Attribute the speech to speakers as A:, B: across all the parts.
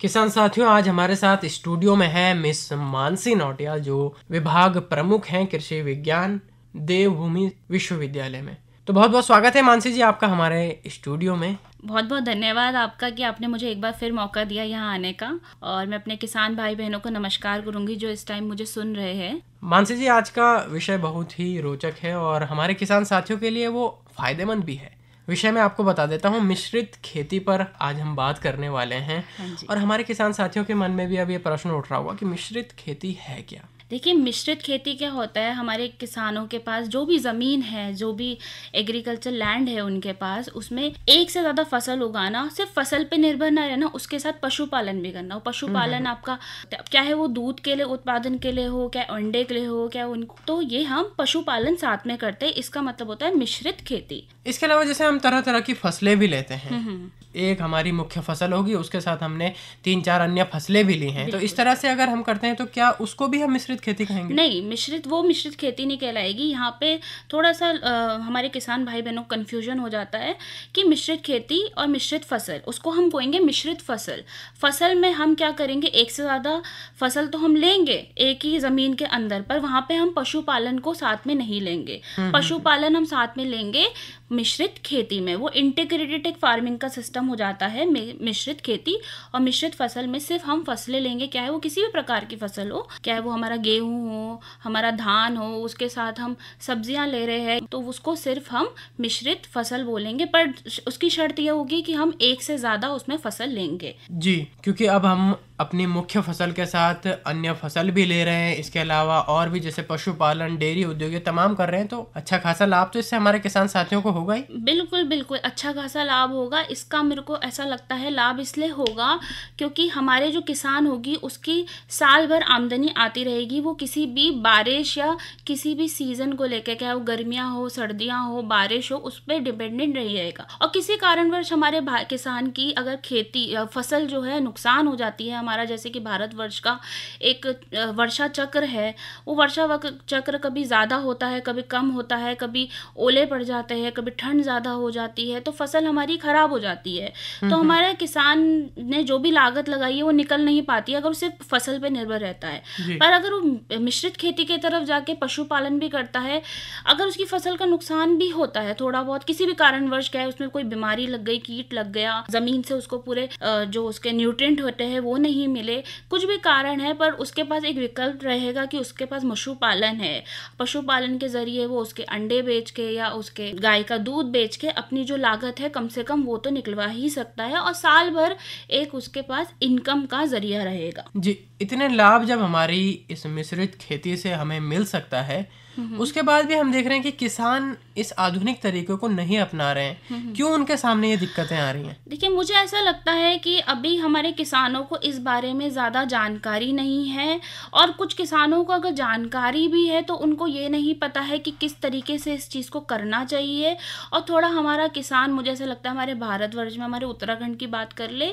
A: किसान साथियों आज हमारे साथ स्टूडियो में है मिस मानसी नोटिया जो विभाग प्रमुख हैं कृषि विज्ञान देवभूमि विश्वविद्यालय में तो बहुत बहुत स्वागत है मानसी जी आपका हमारे स्टूडियो में
B: बहुत बहुत धन्यवाद आपका कि आपने मुझे एक बार फिर मौका दिया यहाँ आने का और मैं अपने किसान भाई बहनों को नमस्कार करूंगी जो इस टाइम मुझे सुन रहे हैं
A: मानसी जी आज का विषय बहुत ही रोचक है और हमारे किसान साथियों के लिए वो फायदेमंद भी है विषय में आपको बता देता हूँ मिश्रित खेती पर आज हम बात करने वाले हैं हाँ और हमारे किसान साथियों के मन में भी अब ये प्रश्न उठ रहा होगा कि मिश्रित खेती है क्या
B: देखिए मिश्रित खेती क्या होता है हमारे किसानों के पास जो भी ज़मीन है जो भी एग्रीकल्चर लैंड है उनके पास उसमें एक से ज़्यादा फसल उगाना सिर्फ फसल पे निर्भर ना रहना उसके साथ पशुपालन भी करना हो पशुपालन हम्म। आपका चाहे वो दूध के लिए उत्पादन के लिए हो क्या अंडे के लिए हो क्या उनको तो ये हम पशुपालन साथ में करते हैं इसका मतलब होता है मिश्रित खेती
A: इसके अलावा जैसे हम तरह तरह की फसलें भी लेते हैं हम्म, हम्म। एक हमारी मुख्य फसल होगी उसके साथ हमने तीन चार अन्य फसलें भी ली हैं तो इस तरह से अगर हम करते हैं तो क्या उसको भी हम मिश्रित खेती कहेंगे
B: नहीं मिश्रित वो मिश्रित खेती नहीं कहलाएगी यहाँ पे थोड़ा सा आ, हमारे किसान भाई बहनों को कन्फ्यूजन हो जाता है कि मिश्रित खेती और मिश्रित फसल उसको हम बोएंगे मिश्रित फसल फसल में हम क्या करेंगे एक से ज़्यादा फसल तो हम लेंगे एक ही ज़मीन के अंदर पर वहाँ पे हम पशुपालन को साथ में नहीं लेंगे हम्म, पशुपालन हम साथ में लेंगे मिश्रित खेती में वो इंटीग्रेटेड एक फार्मिंग का सिस्टम हो जाता है मिश्रित खेती और मिश्रित फसल में सिर्फ हम फसलें लेंगे क्या है वो किसी भी प्रकार की फसल हो क्या है वो हमारा गेहूँ हो हमारा धान हो उसके साथ हम सब्जियां ले रहे हैं तो उसको सिर्फ हम मिश्रित फसल बोलेंगे पर उसकी शर्त यह होगी कि हम एक से ज़्यादा उसमें फसल लेंगे
A: जी क्योंकि अब हम अपनी मुख्य फसल के साथ अन्य फसल भी ले रहे हैं इसके अलावा और भी जैसे पशुपालन डेयरी उद्योग ये तमाम कर रहे हैं तो अच्छा खासा लाभ तो इससे हमारे किसान साथियों को होगा ही
B: बिल्कुल बिल्कुल अच्छा खासा लाभ होगा इसका मेरे को ऐसा लगता है लाभ इसलिए होगा क्योंकि हमारे जो किसान होगी उसकी साल भर आमदनी आती रहेगी वो किसी भी बारिश या किसी भी सीज़न को लेकर क्या वो गर्मियाँ हो सर्दियाँ हो बारिश हो उस पर डिपेंडेंट नहीं रहेगा और किसी कारणवश हमारे किसान की अगर खेती फसल जो है नुकसान हो जाती है हमारा जैसे कि भारतवर्ष का एक वर्षा चक्र है वो वर्षा चक्र कभी ज़्यादा होता है कभी कम होता है कभी ओले पड़ जाते हैं कभी ठंड ज़्यादा हो जाती है तो फसल हमारी ख़राब हो जाती है तो हम्म, हम्म। हमारे किसान ने जो भी लागत लगाई है वो निकल नहीं पाती अगर उसे फसल पर निर्भर रहता है पर अगर वो मिश्रित खेती की तरफ जाके पशुपालन भी करता है अगर उसकी फसल का नुकसान भी होता है थोड़ा बहुत किसी भी कारणवश क्या है उसमें कोई बीमारी लग गई कीट लग गया जमीन से उसको पूरे जो उसके न्यूट्रिएंट होते हैं वो नहीं नहीं मिले कुछ भी कारण है पर उसके पास एक विकल्प रहेगा कि उसके पास पशुपालन है पशुपालन के ज़रिए वो उसके अंडे बेच के या उसके गाय का दूध बेच के अपनी जो लागत है कम से कम वो तो निकलवा ही सकता है और साल भर एक उसके पास इनकम का जरिया रहेगा
A: जी इतने लाभ जब हमारी इस मिश्रित खेती से हमें मिल सकता है हम्म। उसके बाद भी हम देख रहे हैं कि किसान इस आधुनिक तरीकों को नहीं अपना रहे हैं हम्म। क्यों उनके सामने ये दिक्कतें आ रही हैं
B: देखिए मुझे ऐसा लगता है कि अभी हमारे किसानों को इस बारे में ज़्यादा जानकारी नहीं है और कुछ किसानों को अगर जानकारी भी है तो उनको ये नहीं पता है कि किस तरीके से इस चीज़ को करना चाहिए और थोड़ा हमारा किसान मुझे ऐसा लगता है हमारे भारतवर्ष में हमारे उत्तराखंड की बात कर ले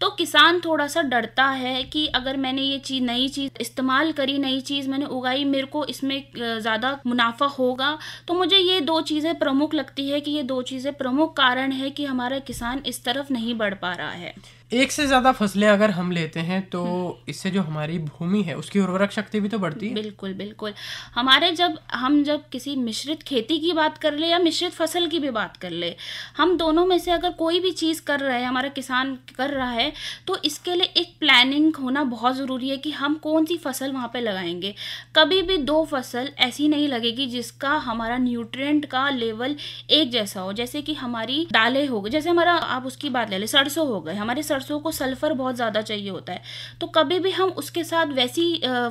B: तो किसान थोड़ा सा डरता है कि अगर मैंने ये चीज़ नई चीज़ इस्तेमाल करी नई चीज़ मैंने उगाई मेरे को इसमें ज़्यादा ज़्यादा मुनाफा होगा तो मुझे ये दो चीज़ें प्रमुख लगती है कि ये दो चीज़ें प्रमुख कारण है कि हमारा किसान इस तरफ नहीं बढ़ पा रहा है
A: एक से ज्यादा फसलें अगर हम लेते हैं तो हम्म। इससे जो हमारी भूमि है उसकी उर्वरक शक्ति भी तो बढ़ती है
B: बिल्कुल बिल्कुल हमारे जब हम जब किसी मिश्रित खेती की बात कर ले या मिश्रित फसल की भी बात कर ले हम दोनों में से अगर कोई भी चीज़ कर रहे हैं हमारा किसान कर रहा है तो इसके लिए एक प्लानिंग होना बहुत ज़रूरी है कि हम कौन सी फसल वहाँ पर लगाएंगे कभी भी दो फसल ऐसी नहीं लगेगी जिसका हमारा न्यूट्रिएंट का लेवल एक जैसा हो जैसे कि हमारी दालें हो गई जैसे हमारा आप उसकी बात ले लें सरसों हो गए हमारे सरसों सरसों को सल्फ़र बहुत ज़्यादा चाहिए होता है तो कभी भी हम उसके साथ वैसी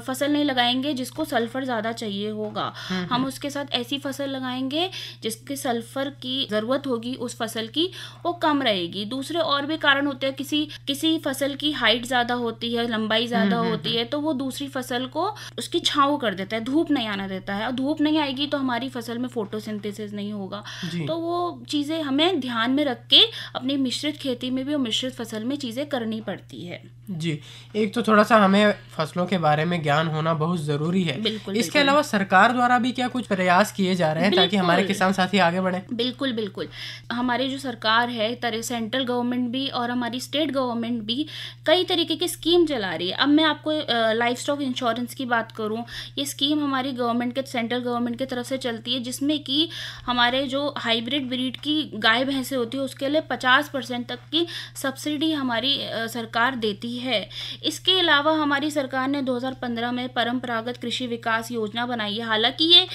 B: फसल नहीं लगाएंगे जिसको सल्फ़र ज़्यादा चाहिए होगा हम्म, हम हम्म। उसके साथ ऐसी फसल लगाएंगे जिसके सल्फ़र की ज़रूरत होगी उस फसल की वो कम रहेगी दूसरे और भी कारण होते हैं किसी किसी फसल की हाइट ज़्यादा होती है लंबाई हम्म, ज़्यादा होती है तो वो दूसरी फसल को उसकी छाँव कर देता है धूप नहीं आना देता है और धूप नहीं आएगी तो हमारी फसल में फोटोसिंथेसिस नहीं होगा तो वो चीज़ें हमें ध्यान में रख के अपनी मिश्रित खेती में भी और मिश्रित फसल में चीज़ें करनी पड़ती
A: है जी एक तो थोड़ा सा हमें फसलों के बारे में ज्ञान होना बहुत ज़रूरी है
B: बिल्कुल, इसके बिल्कुल। अलावा
A: सरकार द्वारा भी क्या कुछ प्रयास किए जा रहे हैं ताकि हमारे किसान साथी आगे बढ़े
B: बिल्कुल बिल्कुल हमारे जो सरकार है तरह सेंट्रल गवर्नमेंट भी और हमारी स्टेट गवर्नमेंट भी कई तरीके की स्कीम चला रही है अब मैं आपको लाइफ स्टॉक इंश्योरेंस की बात करूँ ये स्कीम हमारी गवर्नमेंट के सेंट्रल गवर्नमेंट की तरफ से चलती है जिसमें कि हमारे जो हाइब्रिड ब्रीड की गाय भैंसें होती है उसके लिए पचास तक की सब्सिडी हमारी सरकार देती है की है इसके अलावा हमारी सरकार ने 2015 में परंपरागत कृषि विकास योजना बनाई है हालांकि ये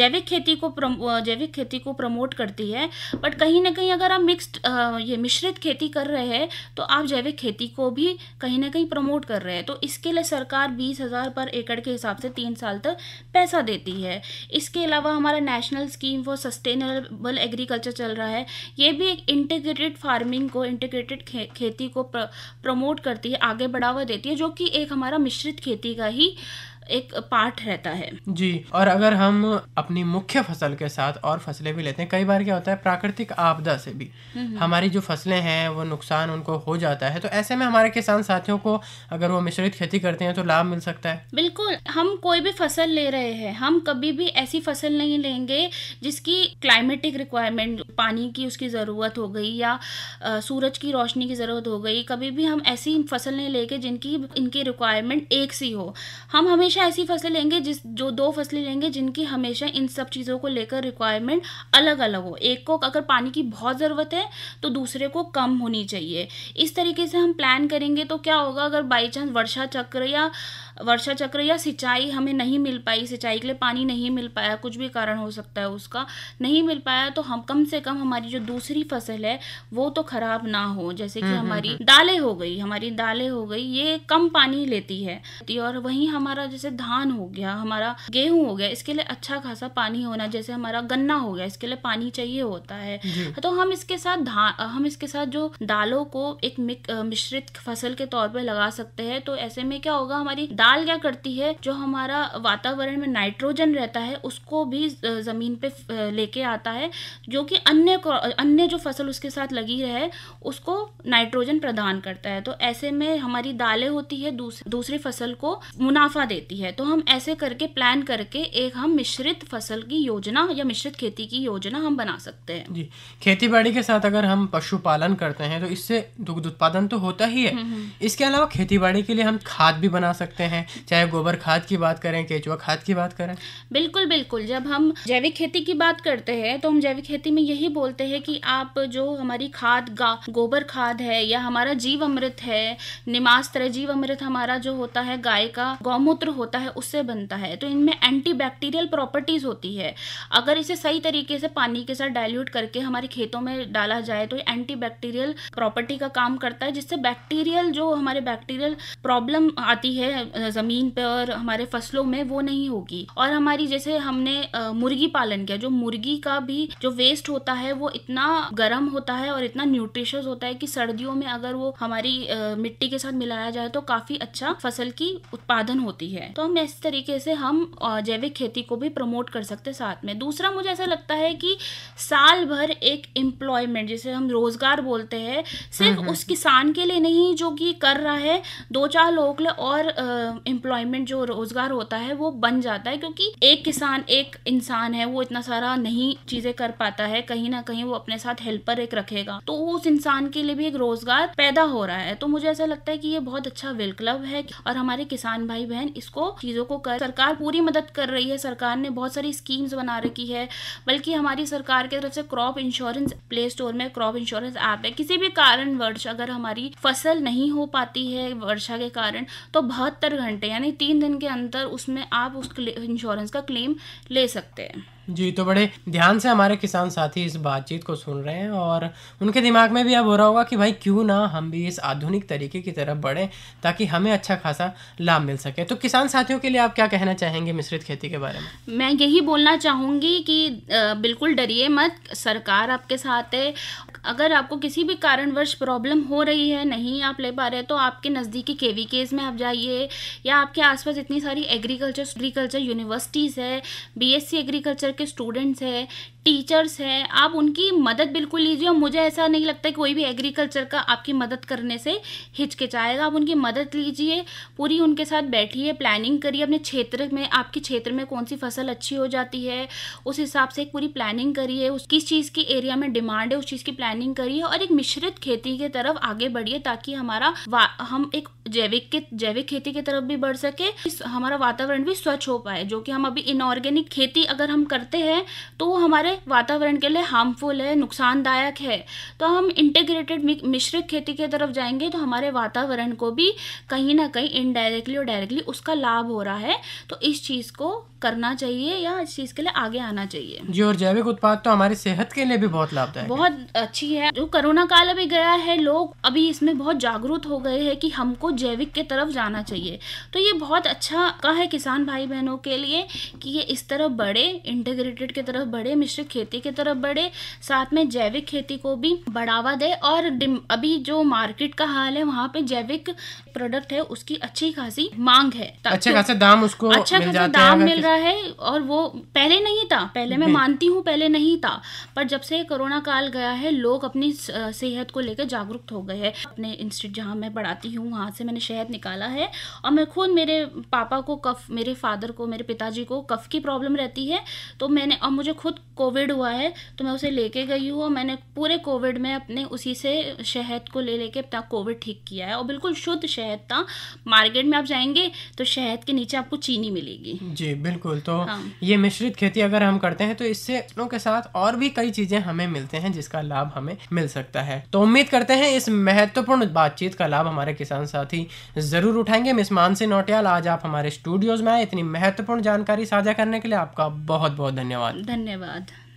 B: जैविक खेती को जैविक खेती को प्रमोट करती है बट कहीं ना कहीं अगर आप मिक्स्ड ये मिश्रित खेती कर रहे हैं तो आप जैविक खेती को भी कहीं ना कहीं प्रमोट कर रहे हैं तो इसके लिए सरकार बीस हज़ार पर एकड़ के हिसाब से तीन साल तक पैसा देती है इसके अलावा हमारा national scheme for sustainable agriculture चल रहा है ये भी एक इंटीग्रेटेड फार्मिंग को इंटीग्रेटेड खे, खेती को प्र, प्रमोट करती है आगे बढ़ावा देती है जो कि एक हमारा मिश्रित खेती का ही एक पार्ट रहता है
A: जी और अगर हम अपनी मुख्य फसल के साथ और फसलें भी लेते हैं कई बार क्या होता है प्राकृतिक आपदा से भी हमारी जो फसलें हैं वो नुकसान उनको हो जाता है तो ऐसे में हमारे किसान साथियों को अगर वो मिश्रित खेती करते हैं तो लाभ मिल सकता है
B: बिल्कुल हम कोई भी फसल ले रहे हैं हम कभी भी ऐसी फसल नहीं लेंगे जिसकी क्लाइमेटिक रिक्वायरमेंट पानी की उसकी ज़रूरत हो गई या आ, सूरज की रोशनी की ज़रूरत हो गई कभी भी हम ऐसी फसल नहीं लेंगे जिनकी इनकी रिक्वायरमेंट एक सी हो हम हमेशा हमेशा ऐसी फसलें लेंगे जिस जो दो फसलें लेंगे जिनकी हमेशा इन सब चीज़ों को लेकर रिक्वायरमेंट अलग अलग हो एक को अगर पानी की बहुत ज़रूरत है तो दूसरे को कम होनी चाहिए इस तरीके से हम प्लान करेंगे तो क्या होगा अगर बाई चांस वर्षा चक्र या वर्षा चक्र या सिंचाई हमें नहीं मिल पाई सिंचाई के लिए पानी नहीं मिल पाया कुछ भी कारण हो सकता है उसका नहीं मिल पाया तो हम कम से कम हमारी जो दूसरी फसल है वो तो खराब ना हो जैसे कि हम्म, हम्म, हमारी हम्म। दालें हो गई हमारी दालें हो गई ये कम पानी लेती है और वहीं हमारा जैसे धान हो गया हमारा गेहूं हो गया इसके लिए अच्छा खासा पानी होना जैसे हमारा गन्ना हो गया इसके लिए पानी चाहिए होता है तो हम इसके साथ धान हम इसके साथ जो दालों को एक मिश्रित फसल के तौर पर लगा सकते हैं तो ऐसे में क्या होगा हमारी दाल दाल क्या करती है जो हमारा वातावरण में नाइट्रोजन रहता है उसको भी ज़मीन पे लेके आता है जो कि अन्य अन्य जो फसल उसके साथ लगी रहे उसको नाइट्रोजन प्रदान करता है तो ऐसे में हमारी दालें होती है दूस, दूसरी फसल को मुनाफा देती है तो हम ऐसे करके प्लान करके एक हम मिश्रित फसल की योजना या मिश्रित खेती की योजना हम बना सकते हैं
A: जी खेती बाड़ी के साथ अगर हम पशुपालन करते हैं तो इससे दुग्ध उत्पादन तो होता ही है हम्म, हम्म। इसके अलावा खेती बाड़ी के लिए हम खाद भी बना सकते हैं करें चाहे गोबर खाद की बात करें केचुआ खाद की बात करें
B: बिल्कुल बिल्कुल जब हम जैविक खेती की बात करते हैं तो हम जैविक खेती में यही बोलते हैं कि आप जो हमारी खाद गोबर खाद है या हमारा जीव अमृत है निमास्त्र जीव अमृत हमारा जो होता है गाय का गौमूत्र होता है उससे बनता है तो इनमें एंटी बैक्टीरियल प्रॉपर्टीज होती है अगर इसे सही तरीके से पानी के साथ डायल्यूट करके हमारे खेतों में डाला जाए तो एंटी बैक्टीरियल प्रॉपर्टी का काम करता है जिससे बैक्टीरियल जो हमारे बैक्टीरियल प्रॉब्लम आती है ज़मीन पे और हमारे फसलों में वो नहीं होगी और हमारी जैसे हमने मुर्गी पालन किया जो मुर्गी का भी जो वेस्ट होता है वो इतना गर्म होता है और इतना न्यूट्रिश होता है कि सर्दियों में अगर वो हमारी मिट्टी के साथ मिलाया जाए तो काफ़ी अच्छा फसल की उत्पादन होती है तो हम इस तरीके से हम जैविक खेती को भी प्रमोट कर सकते हैं साथ में दूसरा मुझे ऐसा लगता है कि साल भर एक एम्प्लॉयमेंट जिसे हम रोजगार बोलते हैं सिर्फ हम्म, हम्म। उस किसान के लिए नहीं जो कि कर रहा है दो चार लोग और एम्प्लॉयमेंट जो रोजगार होता है वो बन जाता है क्योंकि एक किसान एक इंसान है वो इतना सारा नहीं चीजें कर पाता है कहीं ना कहीं वो अपने साथ हेल्पर एक रखेगा तो उस इंसान के लिए भी एक रोजगार पैदा हो रहा है तो मुझे ऐसा लगता है कि ये बहुत अच्छा वेल क्लब है और हमारे किसान भाई बहन इसको चीजों को कर सरकार पूरी मदद कर रही है सरकार ने बहुत सारी स्कीम्स बना रखी है बल्कि हमारी सरकार की तरफ से क्रॉप इंश्योरेंस प्ले स्टोर में क्रॉप इंश्योरेंस ऐप है किसी भी वर्ष अगर हमारी फसल नहीं हो पाती है वर्षा के कारण तो बहत्तर घंटे यानी तीन दिन के अंदर उसमें आप उस इंश्योरेंस का क्लेम ले सकते हैं
A: जी तो बड़े ध्यान से हमारे किसान साथी इस बातचीत को सुन रहे हैं और उनके दिमाग में भी अब हो रहा होगा कि भाई क्यों ना हम भी इस आधुनिक तरीके की तरफ बढ़ें ताकि हमें अच्छा खासा लाभ मिल सके तो किसान साथियों के लिए आप क्या कहना चाहेंगे मिश्रित खेती के बारे में
B: मैं यही बोलना चाहूँगी कि बिल्कुल डरिए मत सरकार आपके साथ है अगर आपको किसी भी कारणवश प्रॉब्लम हो रही है नहीं आप ले पा रहे तो आपके नज़दीकी के वी केस में आप जाइए या आपके आसपास इतनी सारी एग्रीकल्चर एग्रीकल्चर यूनिवर्सिटीज़ है बी एग्रीकल्चर के स्टूडेंट्स हैं टीचर्स हैं आप उनकी मदद बिल्कुल लीजिए और मुझे ऐसा नहीं लगता कोई भी एग्रीकल्चर का आपकी मदद करने से हिचकिचाएगा आप उनकी मदद लीजिए पूरी उनके साथ बैठिए प्लानिंग करिए अपने क्षेत्र में आपके क्षेत्र में कौन सी फसल अच्छी हो जाती है उस हिसाब से एक पूरी प्लानिंग करिए उस किस चीज़ की एरिया में डिमांड है उस चीज़ की प्लानिंग करिए और एक मिश्रित खेती के तरफ आगे बढ़िए ताकि हमारा हम एक जैविक के जैविक खेती की तरफ भी बढ़ सके हमारा वातावरण भी स्वच्छ हो पाए जो कि हम अभी इनऑर्गेनिक खेती अगर हम कर करते हैं तो वो हमारे वातावरण के लिए हार्मफुल है नुकसानदायक है तो हम इंटीग्रेटेड मिश्रित खेती की तरफ जाएंगे तो हमारे वातावरण को भी कहीं ना कहीं इनडायरेक्टली और डायरेक्टली उसका लाभ हो रहा है तो इस चीज़ को करना चाहिए या इस चीज़ के लिए आगे आना चाहिए
A: जी और जैविक उत्पाद तो हमारी सेहत के लिए भी बहुत लाभदायक बहुत
B: अच्छी है जो कोरोना काल अभी गया है लोग अभी इसमें बहुत जागरूक हो गए हैं कि हमको जैविक के तरफ जाना चाहिए तो ये बहुत अच्छा का है किसान भाई बहनों के लिए कि ये इस तरफ बढ़े इंटीग्रेटेड की तरफ बढ़े मिश्रित खेती के तरफ बढ़े साथ में जैविक खेती को भी बढ़ावा दे और अभी जो मार्केट का हाल है वहाँ पे जैविक प्रोडक्ट है उसकी अच्छी खासी मांग है अच्छे तो खासे
A: दाम उसको अच्छा खासा दाम मिल रहा रहा
B: है और वो पहले नहीं था पहले मैं मानती हूँ पहले नहीं था पर जब से कोरोना काल गया है लोग अपनी सेहत को लेकर जागरूक हो गए हैं अपने इंस्टीट्यूट जहाँ मैं पढ़ाती हूँ वहाँ से मैंने शहद निकाला है और मैं खुद मेरे पापा को कफ मेरे फादर को मेरे पिताजी को कफ की प्रॉब्लम रहती है तो मैंने और मुझे खुद कोविड हुआ है तो मैं उसे लेके गई हूँ और मैंने पूरे कोविड में अपने उसी से शहद को ले लेके अपना कोविड ठीक किया है और बिल्कुल शुद्ध शहद था मार्केट में आप जाएंगे तो शहद के नीचे आपको चीनी मिलेगी
A: जी बिल्कुल बिल्कुल तो हाँ। ये मिश्रित खेती अगर हम करते हैं तो इससे के साथ और भी कई चीजें हमें मिलते हैं जिसका लाभ हमें मिल सकता है तो उम्मीद करते हैं इस महत्वपूर्ण बातचीत का लाभ हमारे किसान साथी जरूर उठाएंगे मिस मानसी नोटियाल आज आप हमारे स्टूडियोज में आए इतनी महत्वपूर्ण जानकारी साझा करने के लिए आपका बहुत बहुत धन्यवाद
B: धन्यवाद